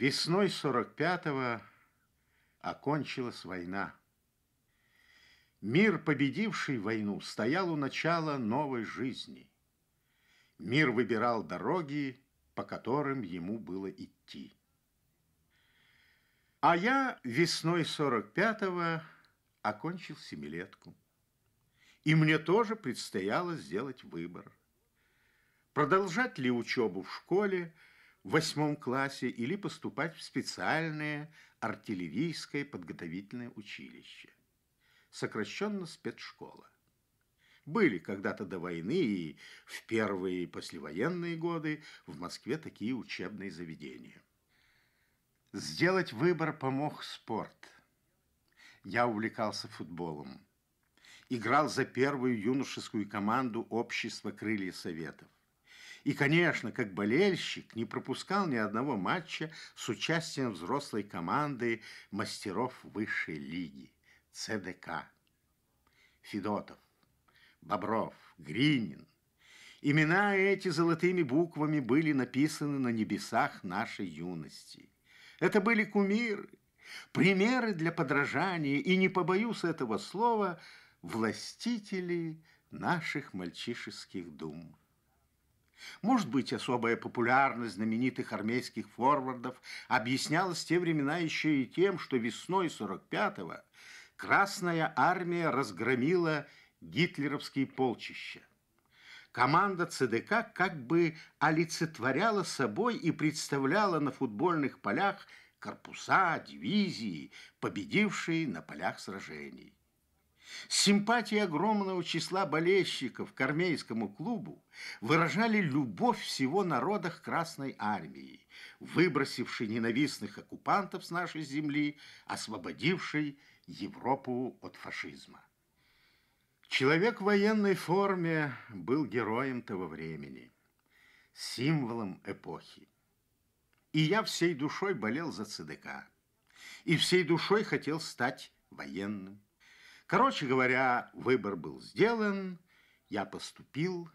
Весной 45-го окончилась война. Мир, победивший войну, стоял у начала новой жизни. Мир выбирал дороги, по которым ему было идти. А я весной 45-го окончил семилетку. И мне тоже предстояло сделать выбор. Продолжать ли учебу в школе – в восьмом классе или поступать в специальное артиллерийское подготовительное училище, сокращенно спецшкола. Были когда-то до войны и в первые послевоенные годы в Москве такие учебные заведения. Сделать выбор помог спорт. Я увлекался футболом. Играл за первую юношескую команду общества «Крылья Советов». И, конечно, как болельщик не пропускал ни одного матча с участием взрослой команды мастеров высшей лиги – ЦДК. Федотов, Бобров, Гринин. Имена эти золотыми буквами были написаны на небесах нашей юности. Это были кумиры, примеры для подражания и, не побоюсь этого слова, властители наших мальчишеских дум. Может быть, особая популярность знаменитых армейских форвардов объяснялась в те времена еще и тем, что весной 45-го Красная армия разгромила гитлеровские полчища. Команда ЦДК как бы олицетворяла собой и представляла на футбольных полях корпуса, дивизии, победившие на полях сражений. Симпатии огромного числа болельщиков к армейскому клубу выражали любовь всего народа к Красной Армии, выбросившей ненавистных оккупантов с нашей земли, освободившей Европу от фашизма. Человек в военной форме был героем того времени, символом эпохи. И я всей душой болел за ЦДК, и всей душой хотел стать военным. Короче говоря, выбор был сделан, я поступил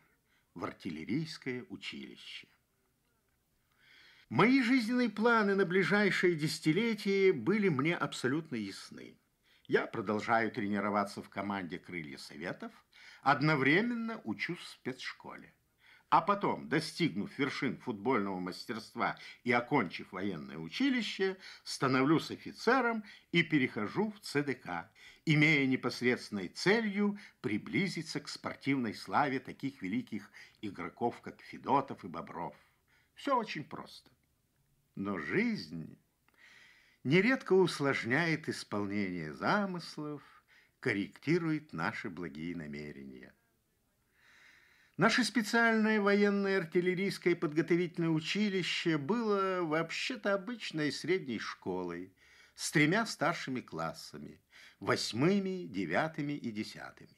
в артиллерийское училище. Мои жизненные планы на ближайшие десятилетия были мне абсолютно ясны. Я продолжаю тренироваться в команде «Крылья Советов», одновременно учусь в спецшколе. А потом, достигнув вершин футбольного мастерства и окончив военное училище, становлюсь офицером и перехожу в ЦДК, имея непосредственной целью приблизиться к спортивной славе таких великих игроков, как Федотов и Бобров. Все очень просто. Но жизнь нередко усложняет исполнение замыслов, корректирует наши благие намерения. Наше специальное военное артиллерийское подготовительное училище было вообще-то обычной средней школой с тремя старшими классами – восьмыми, девятыми и десятыми.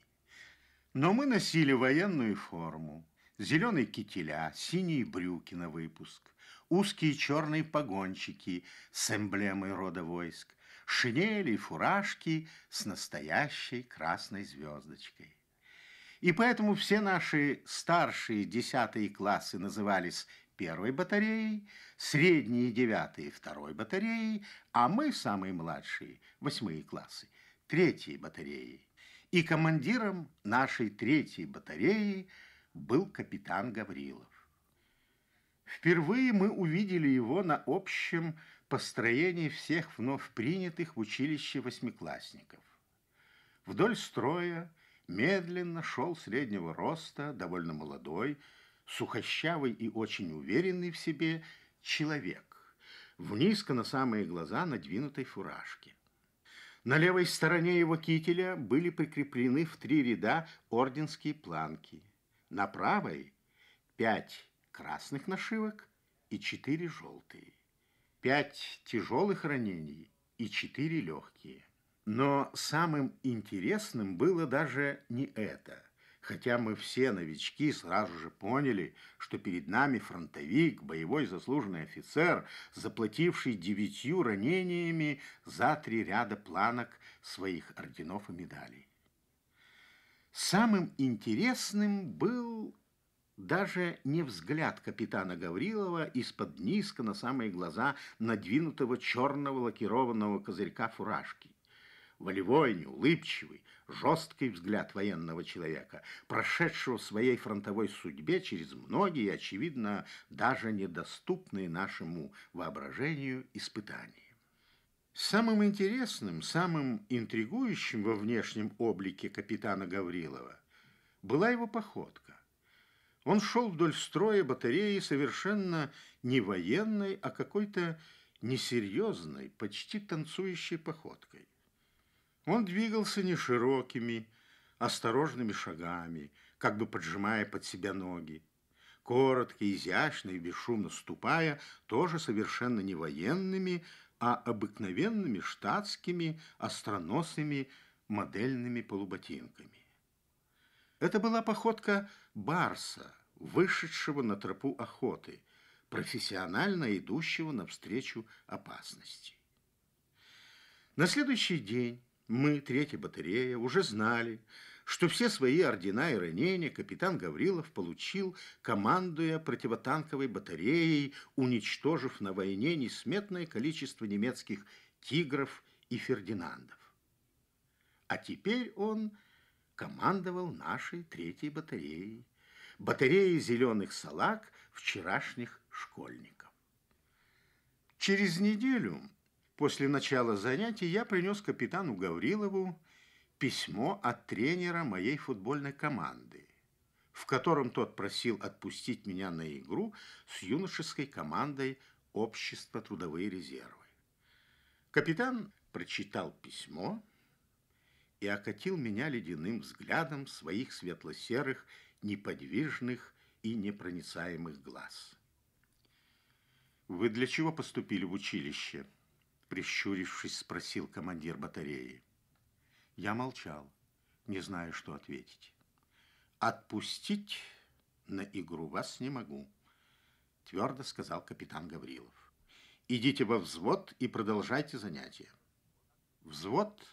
Но мы носили военную форму, зеленый кителя, синие брюки на выпуск, узкие черные погончики с эмблемой рода войск, шинели и фуражки с настоящей красной звездочкой. И поэтому все наши старшие десятые классы назывались первой батареей, средние девятые – второй батареей, а мы, самые младшие, восьмые классы – третьей батареей. И командиром нашей третьей батареи был капитан Гаврилов. Впервые мы увидели его на общем построении всех вновь принятых в училище восьмиклассников. Вдоль строя – медленно шел среднего роста, довольно молодой, сухощавый и очень уверенный в себе человек, в низко на самые глаза надвинутой фуражке. На левой стороне его кителя были прикреплены в три ряда орденские планки, на правой – пять красных нашивок и четыре желтые, пять тяжелых ранений и четыре легкие. Но самым интересным было даже не это. Хотя мы все новички сразу же поняли, что перед нами фронтовик, боевой заслуженный офицер, заплативший девятью ранениями за три ряда планок своих орденов и медалей. Самым интересным был даже не взгляд капитана Гаврилова из-под низко на самые глаза надвинутого черного лакированного козырька фуражки волевой, неулыбчивый, жесткий взгляд военного человека, прошедшего в своей фронтовой судьбе через многие, очевидно, даже недоступные нашему воображению испытания. Самым интересным, самым интригующим во внешнем облике капитана Гаврилова была его походка. Он шел вдоль строя батареи совершенно не военной, а какой-то несерьезной, почти танцующей походкой. Он двигался не широкими осторожными шагами, как бы поджимая под себя ноги. Коротко, изящно и бесшумно ступая, тоже совершенно не военными, а обыкновенными штатскими, остроносыми, модельными полуботинками. Это была походка барса, вышедшего на тропу охоты, профессионально идущего навстречу опасности. На следующий день мы, третья батарея, уже знали, что все свои ордена и ранения капитан Гаврилов получил, командуя противотанковой батареей, уничтожив на войне несметное количество немецких «Тигров» и «Фердинандов». А теперь он командовал нашей третьей батареей, батареей зеленых салаг вчерашних школьников. Через неделю После начала занятий я принес капитану Гаврилову письмо от тренера моей футбольной команды, в котором тот просил отпустить меня на игру с юношеской командой Общества трудовые резервы. Капитан прочитал письмо и окатил меня ледяным взглядом своих светло-серых, неподвижных и непроницаемых глаз. «Вы для чего поступили в училище?» Прищурившись, спросил командир батареи. Я молчал, не зная, что ответить. «Отпустить на игру вас не могу», – твердо сказал капитан Гаврилов. «Идите во взвод и продолжайте занятия». Взвод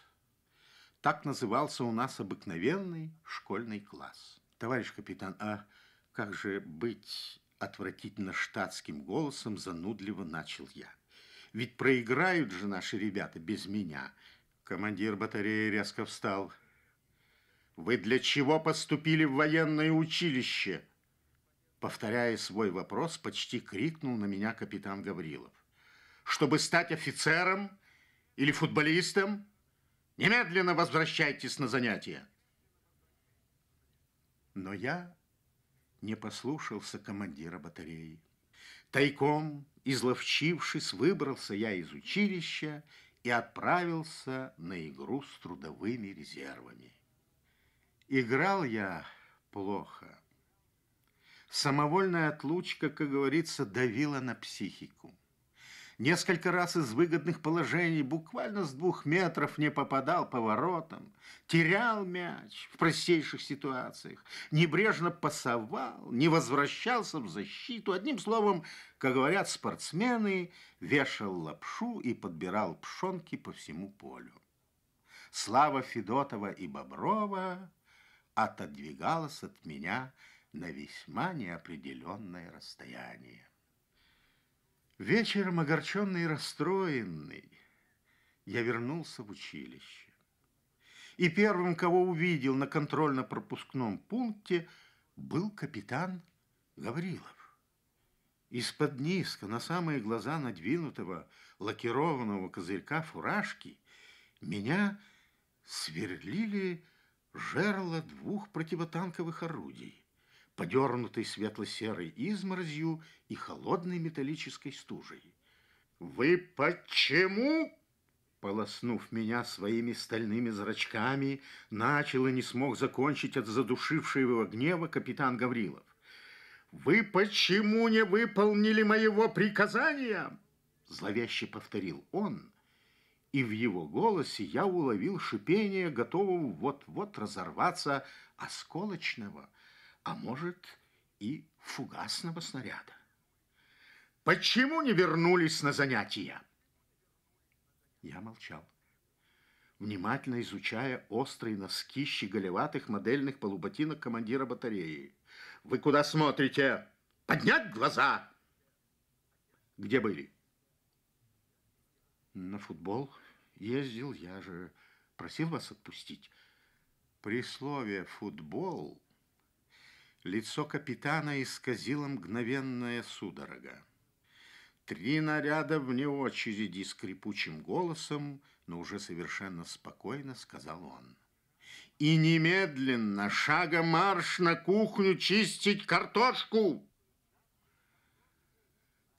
– так назывался у нас обыкновенный школьный класс. «Товарищ капитан, а как же быть отвратительно штатским голосом?» – занудливо начал я. Ведь проиграют же наши ребята без меня. Командир батареи резко встал. Вы для чего поступили в военное училище? Повторяя свой вопрос, почти крикнул на меня капитан Гаврилов. Чтобы стать офицером или футболистом? Немедленно возвращайтесь на занятия. Но я не послушался командира батареи. Тайком Изловчившись, выбрался я из училища и отправился на игру с трудовыми резервами. Играл я плохо. Самовольная отлучка, как говорится, давила на психику. Несколько раз из выгодных положений буквально с двух метров не попадал по воротам, терял мяч в простейших ситуациях, небрежно пасовал, не возвращался в защиту. Одним словом, как говорят спортсмены, вешал лапшу и подбирал пшонки по всему полю. Слава Федотова и Боброва отодвигалась от меня на весьма неопределенное расстояние. Вечером, огорченный и расстроенный, я вернулся в училище. И первым, кого увидел на контрольно-пропускном пункте, был капитан Гаврилов. Из-под низко на самые глаза надвинутого лакированного козырька фуражки меня сверлили жерла двух противотанковых орудий подернутый светло-серой изморозью и холодной металлической стужей. «Вы почему?» Полоснув меня своими стальными зрачками, начал и не смог закончить от задушившего его гнева капитан Гаврилов. «Вы почему не выполнили моего приказания?» Зловеще повторил он, и в его голосе я уловил шипение, готового вот-вот разорваться осколочного, а может и фугасного снаряда. Почему не вернулись на занятия? Я молчал, внимательно изучая острые носки щеголеватых модельных полуботинок командира батареи. Вы куда смотрите? Поднять глаза! Где были? На футбол ездил, я же просил вас отпустить. При слове «футбол» Лицо капитана исказило мгновенная судорога. «Три наряда вне очереди!» — скрипучим голосом, но уже совершенно спокойно сказал он. «И немедленно, шага марш на кухню чистить картошку!»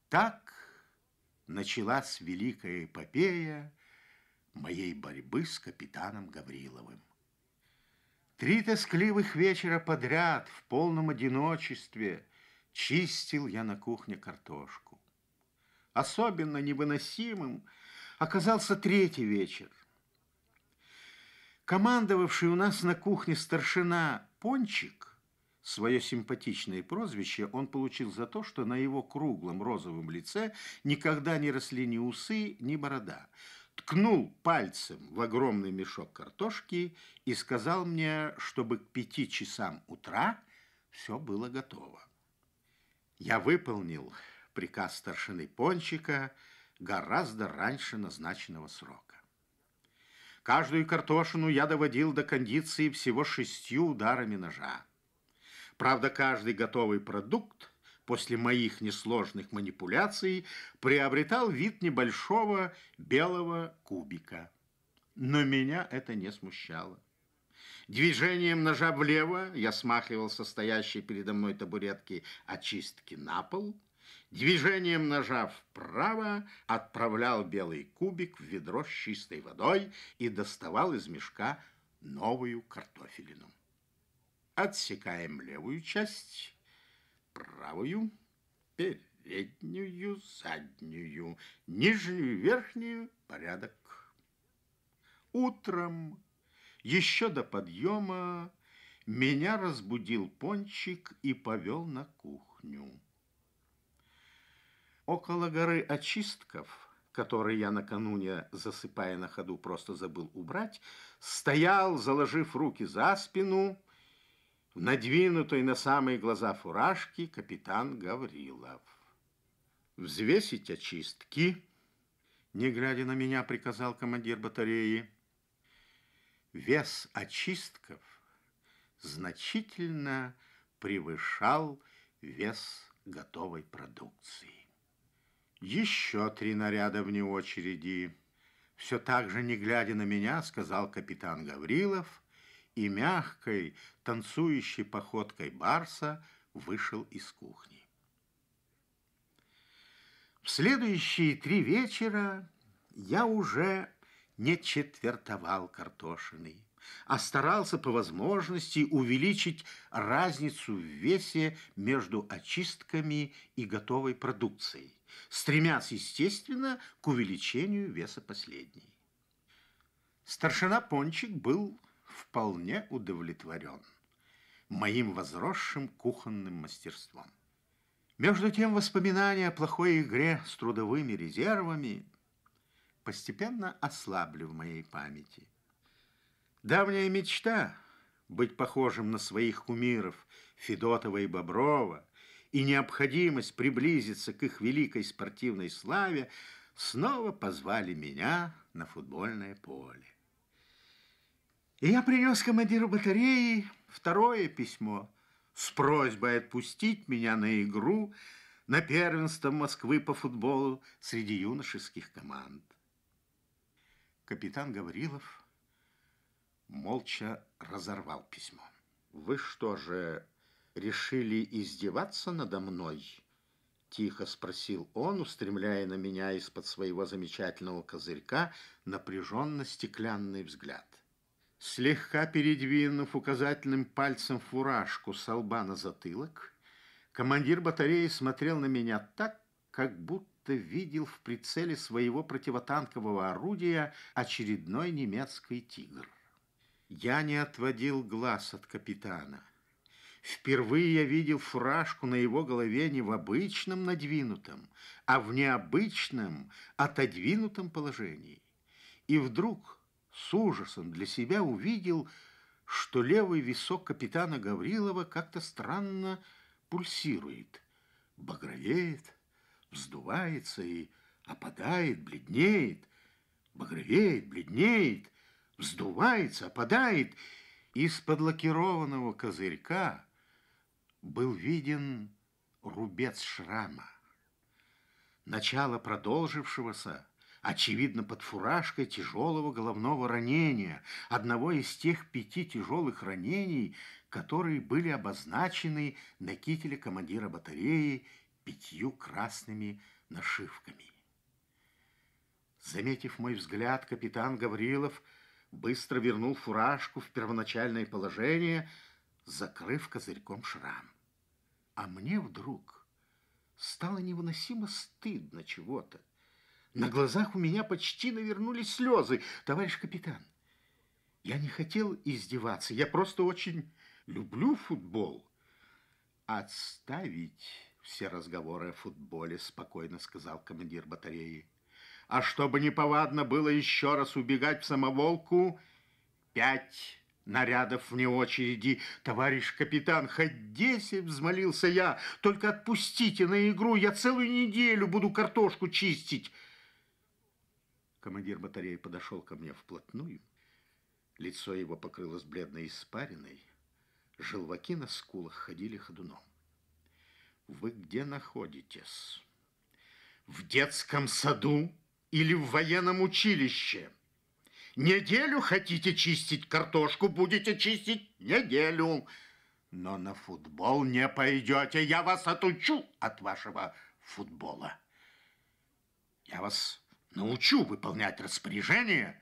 Так началась великая эпопея моей борьбы с капитаном Гавриловым. Три тоскливых вечера подряд в полном одиночестве чистил я на кухне картошку. Особенно невыносимым оказался третий вечер. Командовавший у нас на кухне старшина Пончик, свое симпатичное прозвище он получил за то, что на его круглом розовом лице никогда не росли ни усы, ни борода – ткнул пальцем в огромный мешок картошки и сказал мне, чтобы к пяти часам утра все было готово. Я выполнил приказ старшины Пончика гораздо раньше назначенного срока. Каждую картошину я доводил до кондиции всего шестью ударами ножа. Правда, каждый готовый продукт после моих несложных манипуляций приобретал вид небольшого белого кубика. Но меня это не смущало. Движением ножа влево я смахивал состоящей передо мной табуретки очистки на пол. Движением ножа вправо отправлял белый кубик в ведро с чистой водой и доставал из мешка новую картофелину. Отсекаем левую часть правую, переднюю, заднюю, нижнюю, верхнюю, порядок. Утром, еще до подъема, меня разбудил пончик и повел на кухню. Около горы очистков, которые я накануне, засыпая на ходу, просто забыл убрать, стоял, заложив руки за спину, в надвинутой на самые глаза фуражке капитан Гаврилов. «Взвесить очистки!» Не глядя на меня, приказал командир батареи. Вес очистков значительно превышал вес готовой продукции. Еще три наряда вне очереди. Все так же, не глядя на меня, сказал капитан Гаврилов – и мягкой, танцующей походкой барса вышел из кухни. В следующие три вечера я уже не четвертовал картошиной, а старался по возможности увеличить разницу в весе между очистками и готовой продукцией, стремясь, естественно, к увеличению веса последней. Старшина Пончик был вполне удовлетворен моим возросшим кухонным мастерством. Между тем воспоминания о плохой игре с трудовыми резервами постепенно ослабли в моей памяти. Давняя мечта быть похожим на своих кумиров Федотова и Боброва и необходимость приблизиться к их великой спортивной славе снова позвали меня на футбольное поле. И я принес командиру батареи второе письмо с просьбой отпустить меня на игру на первенство Москвы по футболу среди юношеских команд. Капитан Гаврилов молча разорвал письмо. «Вы что же, решили издеваться надо мной?» Тихо спросил он, устремляя на меня из-под своего замечательного козырька напряженно-стеклянный взгляд. Слегка передвинув указательным пальцем фуражку с лба на затылок, командир батареи смотрел на меня так, как будто видел в прицеле своего противотанкового орудия очередной немецкий «Тигр». Я не отводил глаз от капитана. Впервые я видел фуражку на его голове не в обычном надвинутом, а в необычном отодвинутом положении. И вдруг с ужасом для себя увидел, что левый висок капитана Гаврилова как-то странно пульсирует, багровеет, вздувается и опадает, бледнеет, багровеет, бледнеет, вздувается, опадает. Из-под лакированного козырька был виден рубец шрама, начало продолжившегося очевидно, под фуражкой тяжелого головного ранения, одного из тех пяти тяжелых ранений, которые были обозначены на кителе командира батареи пятью красными нашивками. Заметив мой взгляд, капитан Гаврилов быстро вернул фуражку в первоначальное положение, закрыв козырьком шрам. А мне вдруг стало невыносимо стыдно чего-то. На глазах у меня почти навернулись слезы. Товарищ капитан, я не хотел издеваться. Я просто очень люблю футбол. Отставить все разговоры о футболе, спокойно сказал командир батареи. А чтобы неповадно было еще раз убегать в самоволку, пять нарядов вне очереди. Товарищ капитан, хоть десять, взмолился я, только отпустите на игру, я целую неделю буду картошку чистить. Командир батареи подошел ко мне вплотную. Лицо его покрылось бледной испариной. Желваки на скулах ходили ходуном. «Вы где находитесь?» «В детском саду или в военном училище?» «Неделю хотите чистить картошку, будете чистить неделю!» «Но на футбол не пойдете, я вас отучу от вашего футбола!» «Я вас научу выполнять распоряжения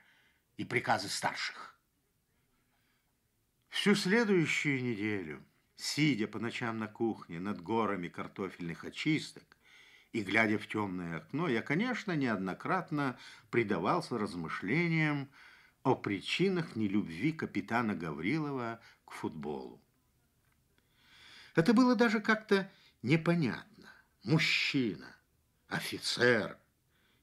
и приказы старших. Всю следующую неделю, сидя по ночам на кухне над горами картофельных очисток и глядя в темное окно, я, конечно, неоднократно предавался размышлениям о причинах нелюбви капитана Гаврилова к футболу. Это было даже как-то непонятно. Мужчина, офицер –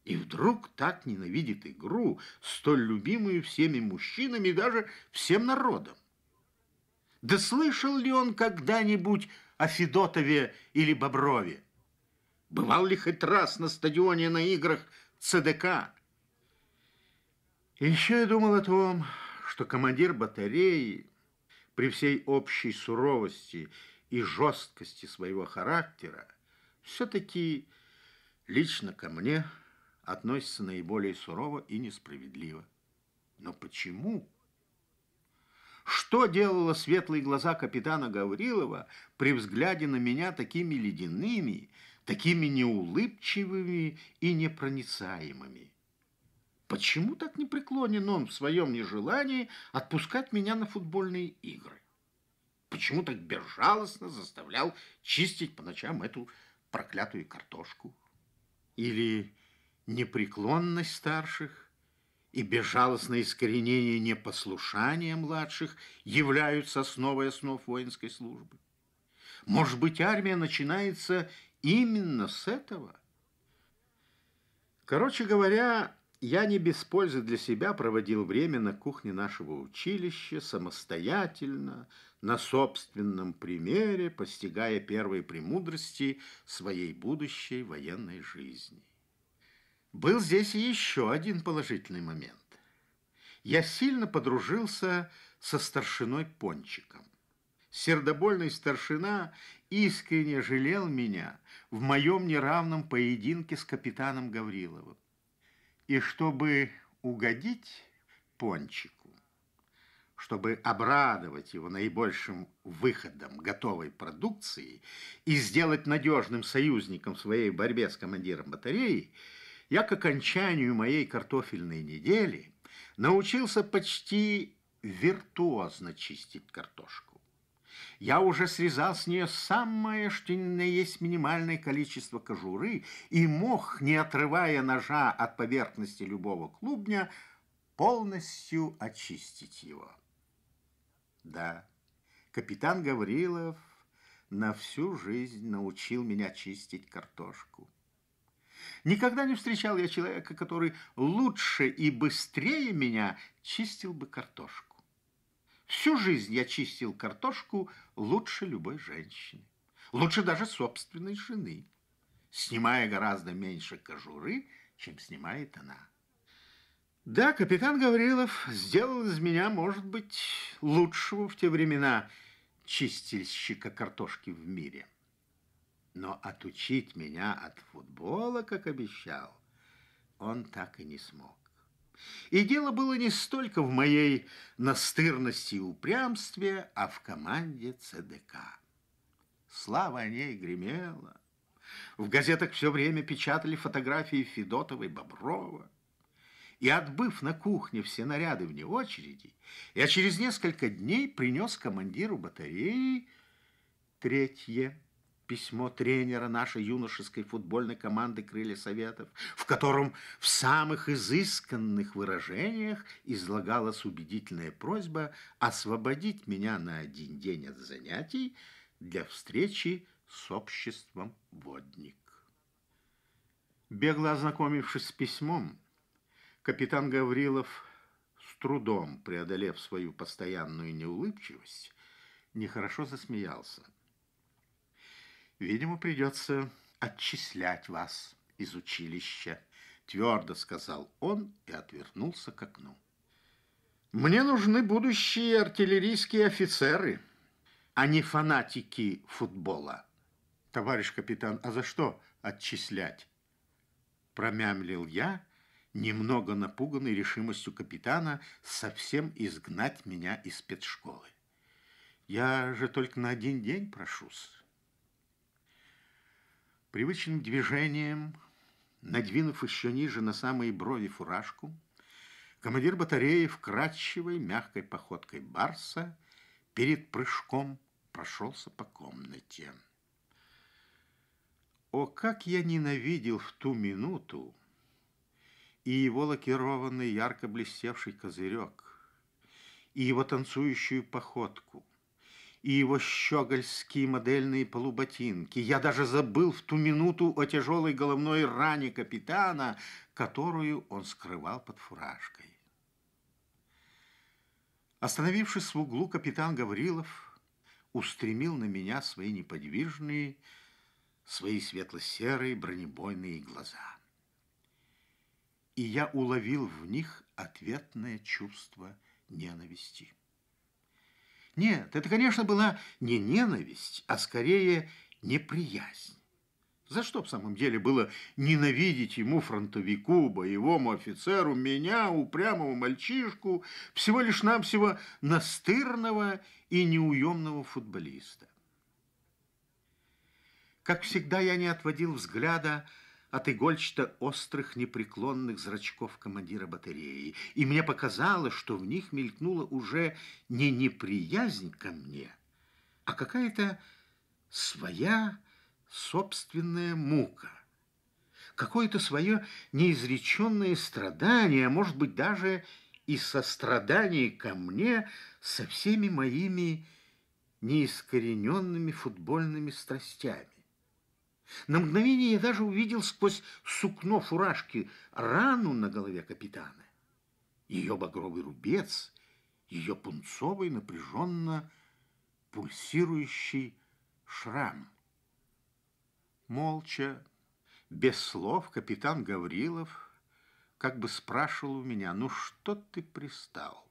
и вдруг так ненавидит игру, столь любимую всеми мужчинами и даже всем народом. Да слышал ли он когда-нибудь о Федотове или Боброве? Бывал ли хоть раз на стадионе на играх ЦДК? И еще я думал о том, что командир батареи при всей общей суровости и жесткости своего характера все-таки лично ко мне – относится наиболее сурово и несправедливо. Но почему? Что делало светлые глаза капитана Гаврилова при взгляде на меня такими ледяными, такими неулыбчивыми и непроницаемыми? Почему так непреклонен он в своем нежелании отпускать меня на футбольные игры? Почему так безжалостно заставлял чистить по ночам эту проклятую картошку? Или непреклонность старших и безжалостное искоренение непослушания младших являются основой основ воинской службы. Может быть, армия начинается именно с этого? Короче говоря, я не без пользы для себя проводил время на кухне нашего училища, самостоятельно, на собственном примере, постигая первые премудрости своей будущей военной жизни. Был здесь еще один положительный момент. Я сильно подружился со старшиной Пончиком. Сердобольный старшина искренне жалел меня в моем неравном поединке с капитаном Гавриловым. И чтобы угодить Пончику, чтобы обрадовать его наибольшим выходом готовой продукции и сделать надежным союзником в своей борьбе с командиром батареи, я к окончанию моей картофельной недели научился почти виртуозно чистить картошку. Я уже срезал с нее самое, что ни есть минимальное количество кожуры, и мог, не отрывая ножа от поверхности любого клубня, полностью очистить его. Да, капитан Гаврилов на всю жизнь научил меня чистить картошку. Никогда не встречал я человека, который лучше и быстрее меня чистил бы картошку. Всю жизнь я чистил картошку лучше любой женщины, лучше даже собственной жены, снимая гораздо меньше кожуры, чем снимает она. Да, капитан Гаврилов сделал из меня, может быть, лучшего в те времена чистильщика картошки в мире. Но отучить меня от футбола, как обещал, он так и не смог. И дело было не столько в моей настырности и упрямстве, а в команде ЦДК. Слава о ней гремела. В газетах все время печатали фотографии Федотова и Боброва. И отбыв на кухне все наряды вне очереди, я через несколько дней принес командиру батареи третье письмо тренера нашей юношеской футбольной команды «Крылья Советов», в котором в самых изысканных выражениях излагалась убедительная просьба освободить меня на один день от занятий для встречи с обществом «Водник». Бегло ознакомившись с письмом, капитан Гаврилов, с трудом преодолев свою постоянную неулыбчивость, нехорошо засмеялся – Видимо, придется отчислять вас из училища, твердо сказал он и отвернулся к окну. Мне нужны будущие артиллерийские офицеры, а не фанатики футбола. Товарищ капитан, а за что отчислять? Промямлил я, немного напуганный решимостью капитана совсем изгнать меня из спецшколы. Я же только на один день прошусь. Привычным движением, надвинув еще ниже на самые брови фуражку, командир батареи вкрадчивой мягкой походкой барса перед прыжком прошелся по комнате. О, как я ненавидел в ту минуту и его лакированный ярко блестевший козырек, и его танцующую походку, и его щегольские модельные полуботинки. Я даже забыл в ту минуту о тяжелой головной ране капитана, которую он скрывал под фуражкой. Остановившись в углу, капитан Гаврилов устремил на меня свои неподвижные, свои светло-серые бронебойные глаза. И я уловил в них ответное чувство ненависти. Нет, это, конечно, была не ненависть, а скорее неприязнь. За что в самом деле было ненавидеть ему, фронтовику, боевому офицеру, меня, упрямого мальчишку, всего лишь навсего настырного и неуемного футболиста? Как всегда, я не отводил взгляда от игольчато острых непреклонных зрачков командира батареи, и мне показалось, что в них мелькнула уже не неприязнь ко мне, а какая-то своя собственная мука, какое-то свое неизреченное страдание, а может быть, даже и сострадание ко мне со всеми моими неискорененными футбольными страстями. На мгновение я даже увидел сквозь сукно фуражки рану на голове капитана. Ее багровый рубец, ее пунцовый напряженно пульсирующий шрам. Молча, без слов, капитан Гаврилов как бы спрашивал у меня, ну что ты пристал?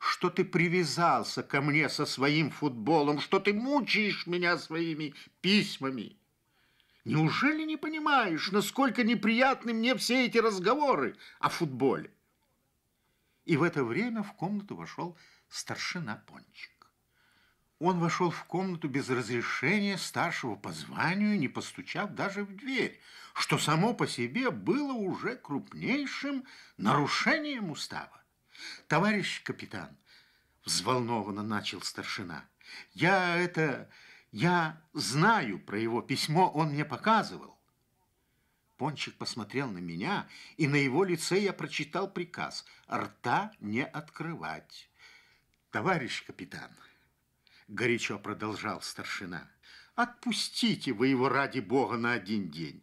что ты привязался ко мне со своим футболом, что ты мучаешь меня своими письмами. Неужели не понимаешь, насколько неприятны мне все эти разговоры о футболе? И в это время в комнату вошел старшина Пончик. Он вошел в комнату без разрешения старшего по званию, не постучав даже в дверь, что само по себе было уже крупнейшим нарушением устава. «Товарищ капитан», — взволнованно начал старшина, — «я это...» Я знаю про его письмо, он мне показывал. Пончик посмотрел на меня, и на его лице я прочитал приказ «Рта не открывать». «Товарищ капитан», — горячо продолжал старшина, — «отпустите вы его ради бога на один день.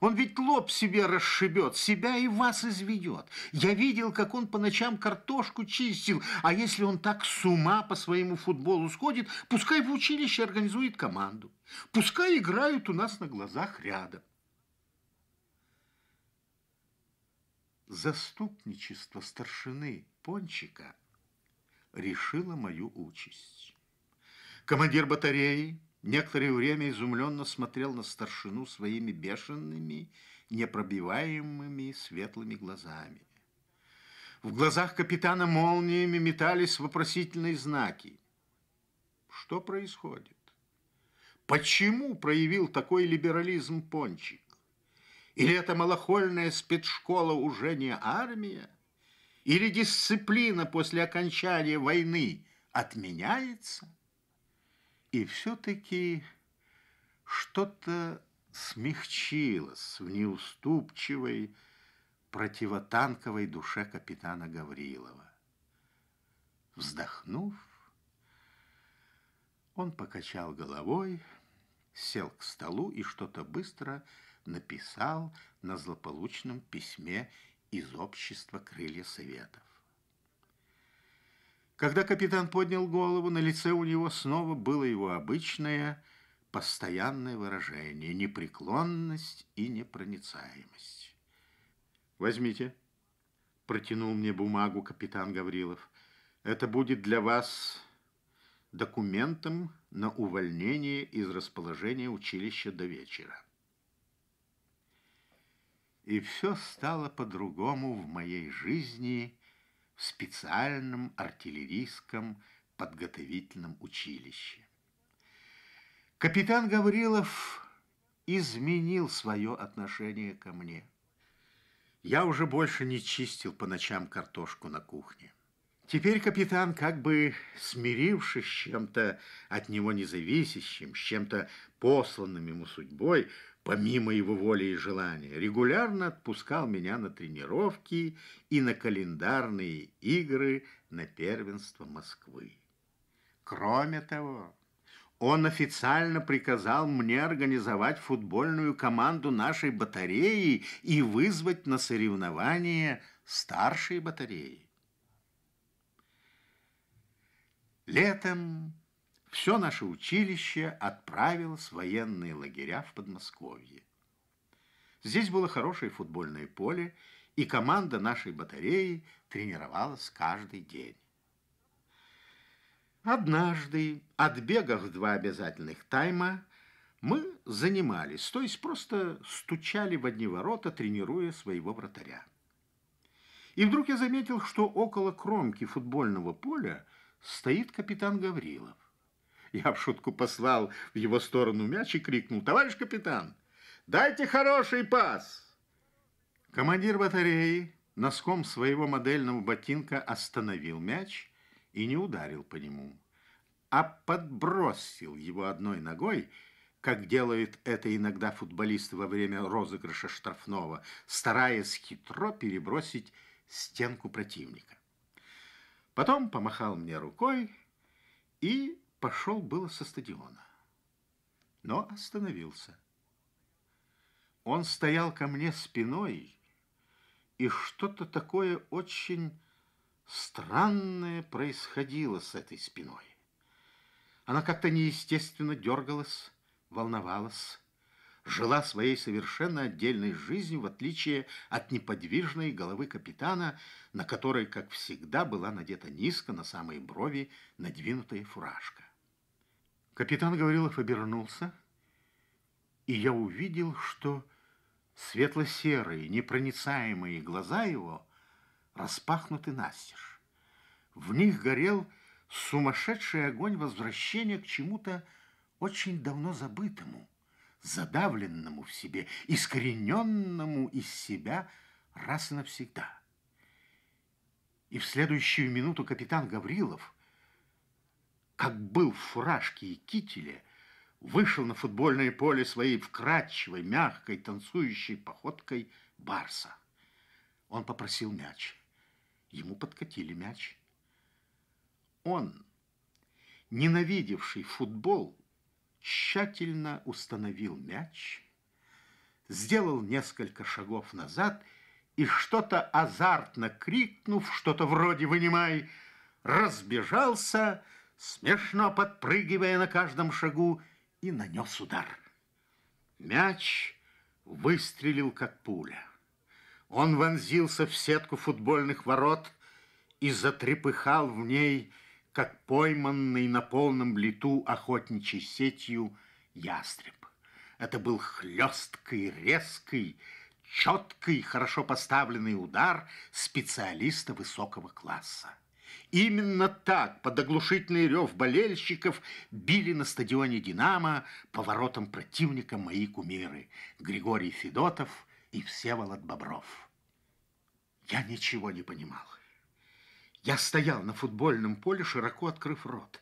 Он ведь лоб себе расшибет, себя и вас изведет. Я видел, как он по ночам картошку чистил. А если он так с ума по своему футболу сходит, пускай в училище организует команду. Пускай играют у нас на глазах рядом. Заступничество старшины Пончика решило мою участь. Командир батареи Некоторое время изумленно смотрел на старшину своими бешеными, непробиваемыми светлыми глазами. В глазах капитана молниями метались вопросительные знаки. Что происходит? Почему проявил такой либерализм Пончик? Или это малохольная спецшкола уже не армия? Или дисциплина после окончания войны отменяется? И все-таки что-то смягчилось в неуступчивой, противотанковой душе капитана Гаврилова. Вздохнув, он покачал головой, сел к столу и что-то быстро написал на злополучном письме из общества «Крылья Советов». Когда капитан поднял голову, на лице у него снова было его обычное, постоянное выражение – непреклонность и непроницаемость. «Возьмите», – протянул мне бумагу капитан Гаврилов, – «это будет для вас документом на увольнение из расположения училища до вечера». И все стало по-другому в моей жизни – в специальном артиллерийском подготовительном училище. Капитан Гаврилов изменил свое отношение ко мне. Я уже больше не чистил по ночам картошку на кухне. Теперь капитан, как бы смирившись с чем-то от него независящим, с чем-то посланным ему судьбой, помимо его воли и желания, регулярно отпускал меня на тренировки и на календарные игры на первенство Москвы. Кроме того, он официально приказал мне организовать футбольную команду нашей батареи и вызвать на соревнования старшей батареи. Летом все наше училище отправилось в военные лагеря в Подмосковье. Здесь было хорошее футбольное поле, и команда нашей батареи тренировалась каждый день. Однажды, отбегав два обязательных тайма, мы занимались, то есть просто стучали в одни ворота, тренируя своего вратаря. И вдруг я заметил, что около кромки футбольного поля стоит капитан Гаврилов. Я в шутку послал в его сторону мяч и крикнул, «Товарищ капитан, дайте хороший пас!» Командир батареи носком своего модельного ботинка остановил мяч и не ударил по нему, а подбросил его одной ногой, как делают это иногда футболисты во время розыгрыша штрафного, стараясь хитро перебросить стенку противника. Потом помахал мне рукой и Пошел было со стадиона, но остановился. Он стоял ко мне спиной, и что-то такое очень странное происходило с этой спиной. Она как-то неестественно дергалась, волновалась, жила своей совершенно отдельной жизнью, в отличие от неподвижной головы капитана, на которой, как всегда, была надета низко на самые брови надвинутая фуражка. Капитан Гаврилов обернулся, и я увидел, что светло-серые, непроницаемые глаза его распахнуты настежь. В них горел сумасшедший огонь возвращения к чему-то очень давно забытому, задавленному в себе, искорененному из себя раз и навсегда. И в следующую минуту капитан Гаврилов – как был в фуражке и кителе, вышел на футбольное поле своей вкрадчивой, мягкой, танцующей походкой барса. Он попросил мяч. Ему подкатили мяч. Он, ненавидевший футбол, тщательно установил мяч, сделал несколько шагов назад и что-то азартно крикнув, что-то вроде «вынимай», разбежался, смешно подпрыгивая на каждом шагу, и нанес удар. Мяч выстрелил, как пуля. Он вонзился в сетку футбольных ворот и затрепыхал в ней, как пойманный на полном лету охотничьей сетью ястреб. Это был хлесткий, резкий, четкий, хорошо поставленный удар специалиста высокого класса. Именно так под оглушительный рев болельщиков били на стадионе «Динамо» по воротам противника мои кумиры Григорий Федотов и Всеволод Бобров. Я ничего не понимал. Я стоял на футбольном поле, широко открыв рот.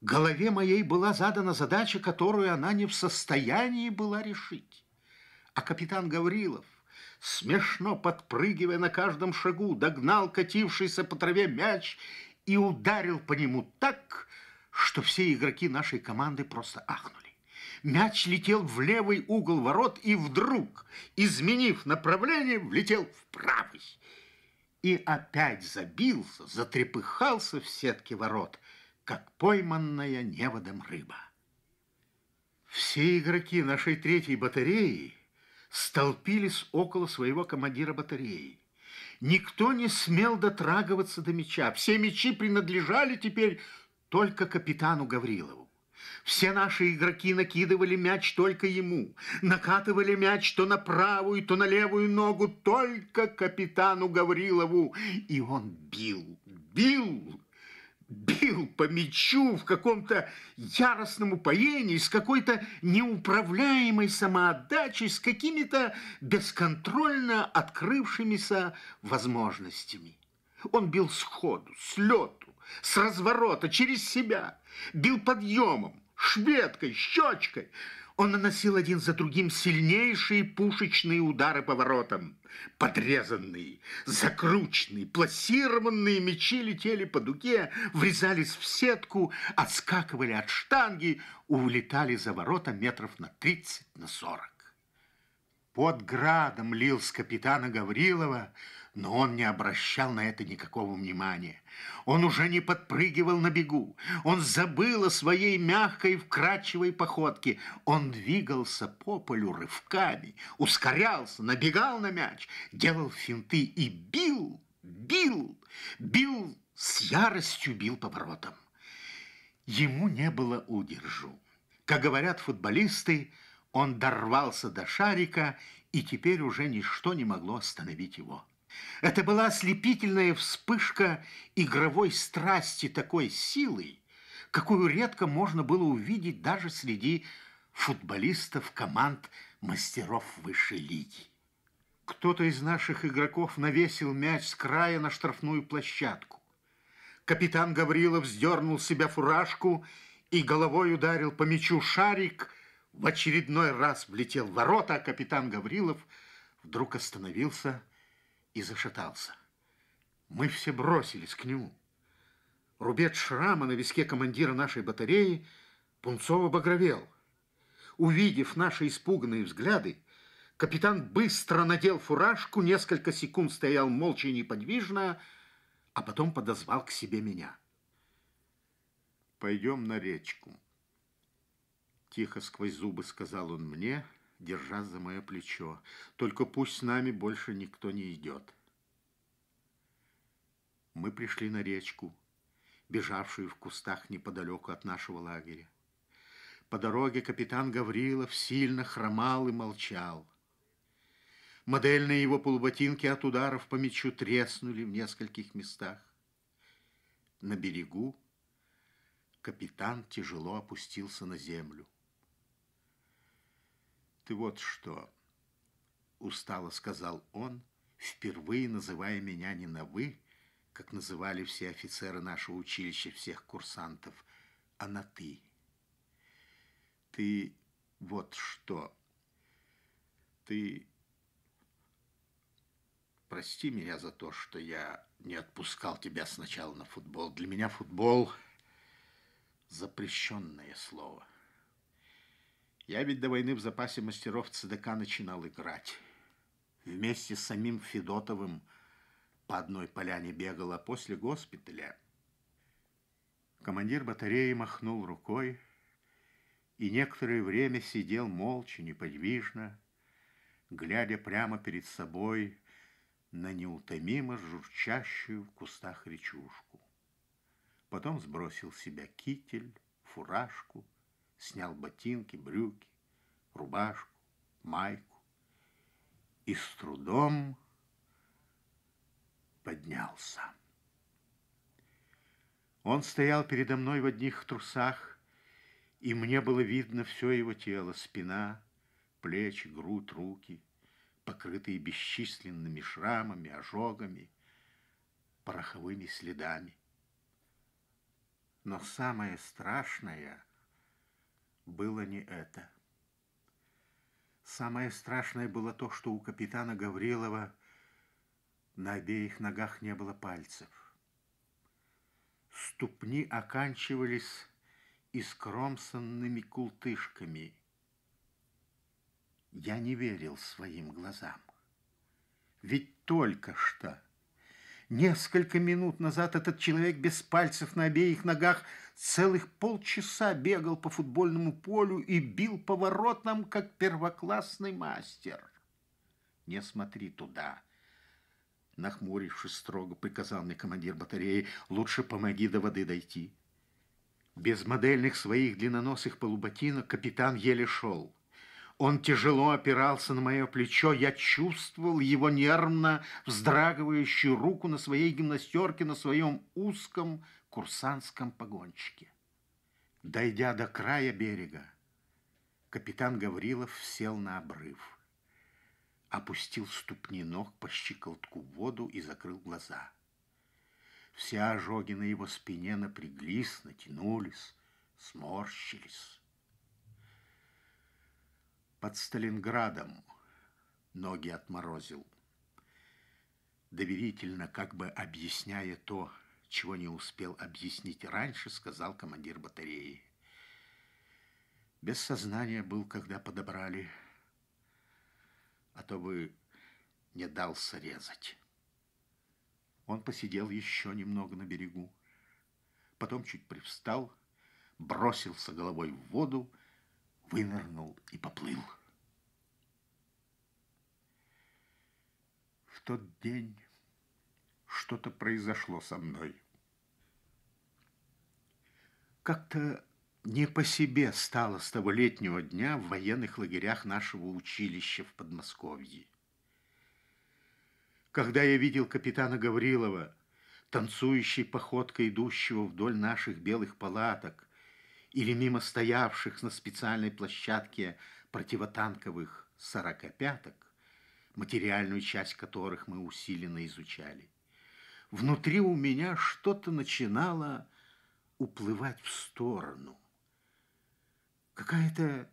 Голове моей была задана задача, которую она не в состоянии была решить. А капитан Гаврилов, смешно подпрыгивая на каждом шагу, догнал катившийся по траве мяч и ударил по нему так, что все игроки нашей команды просто ахнули. Мяч летел в левый угол ворот и вдруг, изменив направление, влетел в правый. И опять забился, затрепыхался в сетке ворот, как пойманная неводом рыба. Все игроки нашей третьей батареи столпились около своего командира батареи. Никто не смел дотрагиваться до меча. Все мечи принадлежали теперь только капитану Гаврилову. Все наши игроки накидывали мяч только ему, накатывали мяч то на правую, то на левую ногу, только капитану Гаврилову. И он бил, бил, по мячу в каком-то яростном упоении, с какой-то неуправляемой самоотдачей, с какими-то бесконтрольно открывшимися возможностями. Он бил сходу, с лету, с разворота, через себя, бил подъемом, шведкой, щечкой – он наносил один за другим сильнейшие пушечные удары по воротам. Подрезанные, закрученные, плассированные мечи летели по дуге, врезались в сетку, отскакивали от штанги, улетали за ворота метров на 30, на 40. Под градом лил с капитана Гаврилова но он не обращал на это никакого внимания. Он уже не подпрыгивал на бегу. Он забыл о своей мягкой, вкрадчивой походке. Он двигался по полю рывками, ускорялся, набегал на мяч, делал финты и бил, бил, бил, с яростью бил по поворотом. Ему не было удержу. Как говорят футболисты, он дорвался до шарика, и теперь уже ничто не могло остановить его. Это была ослепительная вспышка игровой страсти такой силы, какую редко можно было увидеть даже среди футболистов команд мастеров высшей лиги. Кто-то из наших игроков навесил мяч с края на штрафную площадку. Капитан Гаврилов сдернул себя фуражку и головой ударил по мячу шарик, в очередной раз влетел в ворота, а капитан Гаврилов вдруг остановился и зашатался. Мы все бросились к нему. Рубец шрама на виске командира нашей батареи Пунцово багровел. Увидев наши испуганные взгляды, капитан быстро надел фуражку, несколько секунд стоял молча и неподвижно, а потом подозвал к себе меня. «Пойдем на речку», — тихо сквозь зубы сказал он мне, — держа за мое плечо. «Только пусть с нами больше никто не идет». Мы пришли на речку, бежавшую в кустах неподалеку от нашего лагеря. По дороге капитан Гаврилов сильно хромал и молчал. Модельные его полуботинки от ударов по мячу треснули в нескольких местах. На берегу капитан тяжело опустился на землю ты вот что», — устало сказал он, впервые называя меня не на «вы», как называли все офицеры нашего училища, всех курсантов, а на «ты». «Ты вот что. Ты... Прости меня за то, что я не отпускал тебя сначала на футбол. Для меня футбол — запрещенное слово». Я ведь до войны в запасе мастеров ЦДК начинал играть. Вместе с самим Федотовым по одной поляне бегал, а после госпиталя... Командир батареи махнул рукой и некоторое время сидел молча, неподвижно, глядя прямо перед собой на неутомимо журчащую в кустах речушку. Потом сбросил с себя китель, фуражку — снял ботинки, брюки, рубашку, майку и с трудом поднялся. Он стоял передо мной в одних трусах, и мне было видно все его тело, спина, плечи, грудь, руки, покрытые бесчисленными шрамами, ожогами, пороховыми следами. Но самое страшное — было не это. Самое страшное было то, что у капитана Гаврилова на обеих ногах не было пальцев. Ступни оканчивались искромсанными култышками. Я не верил своим глазам. Ведь только что, несколько минут назад, этот человек без пальцев на обеих ногах целых полчаса бегал по футбольному полю и бил по воротам, как первоклассный мастер. «Не смотри туда!» Нахмурившись строго, приказал мне командир батареи, «Лучше помоги до воды дойти». Без модельных своих длинноносых полуботинок капитан еле шел. Он тяжело опирался на мое плечо, я чувствовал его нервно вздрагивающую руку на своей гимнастерке, на своем узком курсантском погонщике, Дойдя до края берега, капитан Гаврилов сел на обрыв, опустил ступни ног по щиколотку в воду и закрыл глаза. Все ожоги на его спине напряглись, натянулись, сморщились. Под Сталинградом ноги отморозил, доверительно как бы объясняя то, чего не успел объяснить раньше, сказал командир батареи. Без сознания был, когда подобрали, а то бы не дал срезать. Он посидел еще немного на берегу, потом чуть привстал, бросился головой в воду, вынырнул и поплыл. В тот день что-то произошло со мной. Как-то не по себе стало с того летнего дня в военных лагерях нашего училища в Подмосковье. Когда я видел капитана Гаврилова, танцующей походкой идущего вдоль наших белых палаток или мимо стоявших на специальной площадке противотанковых сорокопяток, материальную часть которых мы усиленно изучали, внутри у меня что-то начинало уплывать в сторону. Какая-то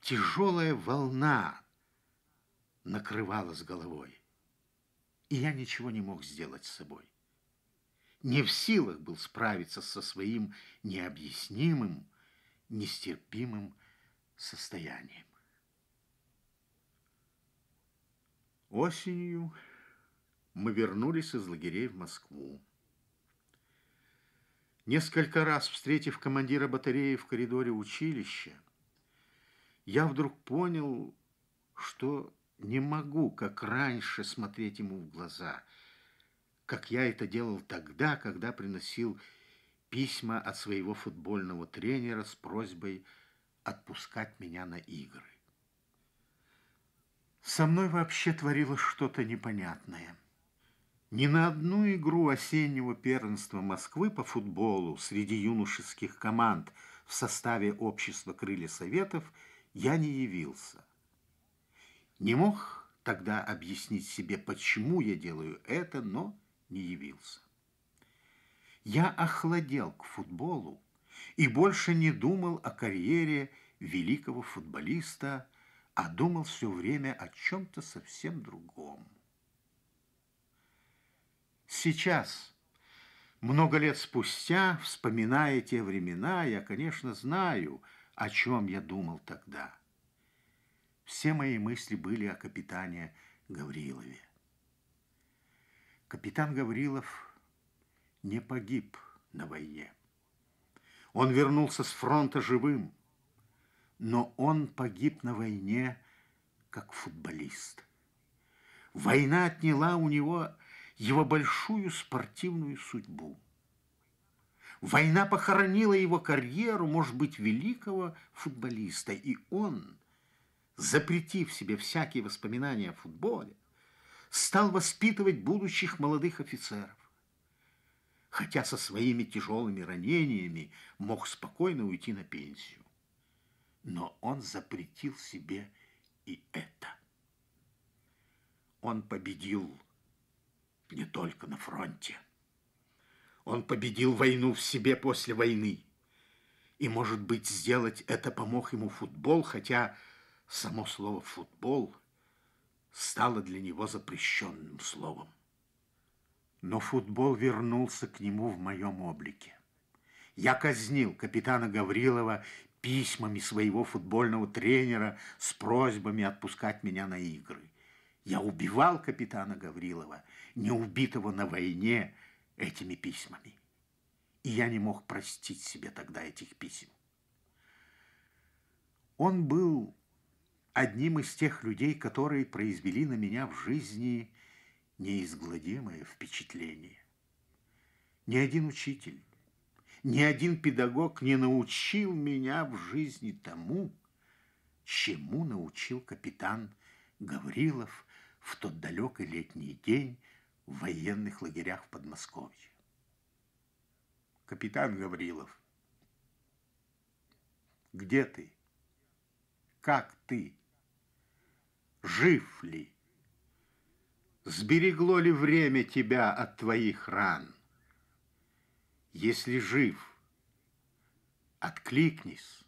тяжелая волна накрывала с головой, и я ничего не мог сделать с собой. Не в силах был справиться со своим необъяснимым, нестерпимым состоянием. Осенью мы вернулись из лагерей в Москву. Несколько раз встретив командира батареи в коридоре училища, я вдруг понял, что не могу, как раньше, смотреть ему в глаза, как я это делал тогда, когда приносил письма от своего футбольного тренера с просьбой отпускать меня на игры. Со мной вообще творилось что-то непонятное – ни на одну игру осеннего первенства Москвы по футболу среди юношеских команд в составе общества «Крылья Советов» я не явился. Не мог тогда объяснить себе, почему я делаю это, но не явился. Я охладел к футболу и больше не думал о карьере великого футболиста, а думал все время о чем-то совсем другом сейчас, много лет спустя, вспоминая те времена, я, конечно, знаю, о чем я думал тогда. Все мои мысли были о капитане Гаврилове. Капитан Гаврилов не погиб на войне. Он вернулся с фронта живым, но он погиб на войне как футболист. Война отняла у него его большую спортивную судьбу. Война похоронила его карьеру, может быть, великого футболиста, и он, запретив себе всякие воспоминания о футболе, стал воспитывать будущих молодых офицеров. Хотя со своими тяжелыми ранениями мог спокойно уйти на пенсию. Но он запретил себе и это. Он победил не только на фронте. Он победил войну в себе после войны. И, может быть, сделать это помог ему футбол, хотя само слово «футбол» стало для него запрещенным словом. Но футбол вернулся к нему в моем облике. Я казнил капитана Гаврилова письмами своего футбольного тренера с просьбами отпускать меня на игры – я убивал капитана Гаврилова, не убитого на войне, этими письмами. И я не мог простить себе тогда этих писем. Он был одним из тех людей, которые произвели на меня в жизни неизгладимое впечатление. Ни один учитель, ни один педагог не научил меня в жизни тому, чему научил капитан Гаврилов – в тот далекий летний день в военных лагерях в Подмосковье. Капитан Гаврилов, где ты? Как ты? Жив ли? Сберегло ли время тебя от твоих ран? Если жив, откликнись.